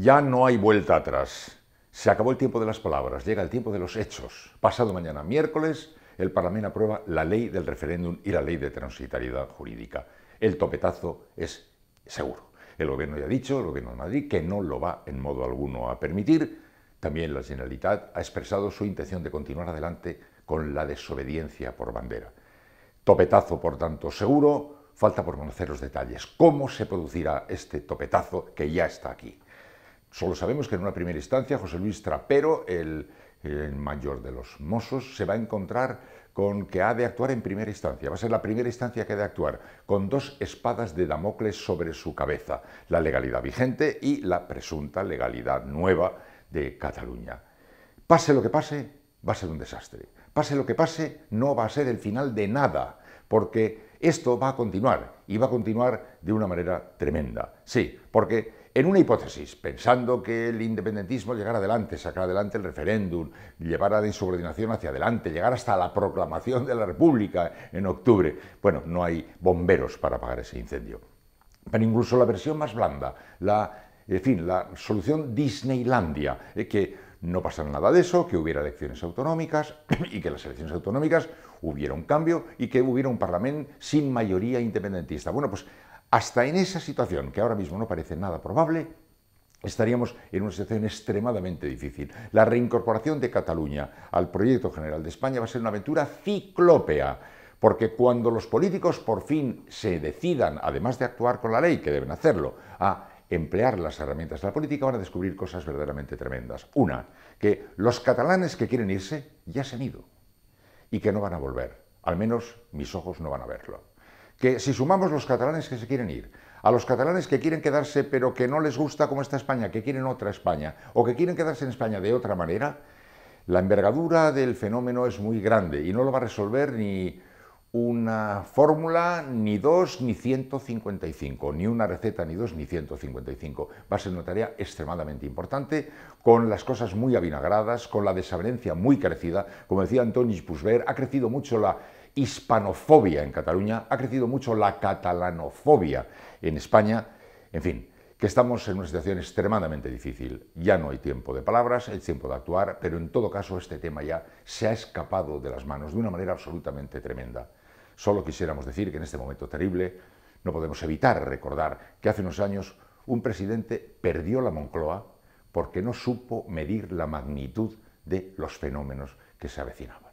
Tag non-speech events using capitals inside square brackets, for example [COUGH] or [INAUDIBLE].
Ya no hay vuelta atrás. Se acabó el tiempo de las palabras, llega el tiempo de los hechos. Pasado mañana, miércoles, el Parlamento aprueba la ley del referéndum y la ley de transitariedad jurídica. El topetazo es seguro. El gobierno ya ha dicho, el gobierno de Madrid, que no lo va en modo alguno a permitir. También la Generalitat ha expresado su intención de continuar adelante con la desobediencia por bandera. Topetazo, por tanto, seguro. Falta por conocer los detalles. ¿Cómo se producirá este topetazo que ya está aquí? Solo sabemos que en una primera instancia José Luis Trapero, el, mayor de los mozos, se va a encontrar con que ha de actuar en primera instancia. Va a ser la primera instancia que ha de actuar, con dos espadas de Damocles sobre su cabeza, la legalidad vigente y la presunta legalidad nueva de Cataluña. Pase lo que pase, va a ser un desastre. Pase lo que pase, no va a ser el final de nada, porque esto va a continuar, y va a continuar de una manera tremenda. Sí, porque en una hipótesis, pensando que el independentismo llegara adelante, sacara adelante el referéndum, llevara la insubordinación hacia adelante, llegar hasta la proclamación de la República en octubre. Bueno, no hay bomberos para apagar ese incendio. Pero incluso la versión más blanda, la, en fin, la solución Disneylandia, que no pasara nada de eso, que hubiera elecciones autonómicas [CLEARS THROAT] y que las elecciones autonómicas hubiera un cambio y que hubiera un Parlamento sin mayoría independentista. Bueno, pues hasta en esa situación, que ahora mismo no parece nada probable, estaríamos en una situación extremadamente difícil. La reincorporación de Cataluña al proyecto general de España va a ser una aventura ciclópea, porque cuando los políticos por fin se decidan, además de actuar con la ley, que deben hacerlo, a emplear las herramientas de la política, van a descubrir cosas verdaderamente tremendas. Una, que los catalanes que quieren irse ya se han ido y que no van a volver. Al menos mis ojos no van a verlo que si sumamos los catalanes que se quieren ir, a los catalanes que quieren quedarse pero que no les gusta cómo está España, que quieren otra España, o que quieren quedarse en España de otra manera, la envergadura del fenómeno es muy grande y no lo va a resolver ni una fórmula, ni dos, ni 155, ni una receta, ni dos, ni 155. Va a ser una tarea extremadamente importante, con las cosas muy avinagradas, con la desavenencia muy crecida. Como decía Antonis Pusver, ha crecido mucho la hispanofobia en Cataluña, ha crecido mucho la catalanofobia en España, en fin, que estamos en una situación extremadamente difícil. Ya no hay tiempo de palabras, hay tiempo de actuar, pero en todo caso este tema ya se ha escapado de las manos de una manera absolutamente tremenda. Solo quisiéramos decir que en este momento terrible no podemos evitar recordar que hace unos años un presidente perdió la Moncloa porque no supo medir la magnitud de los fenómenos que se avecinaban.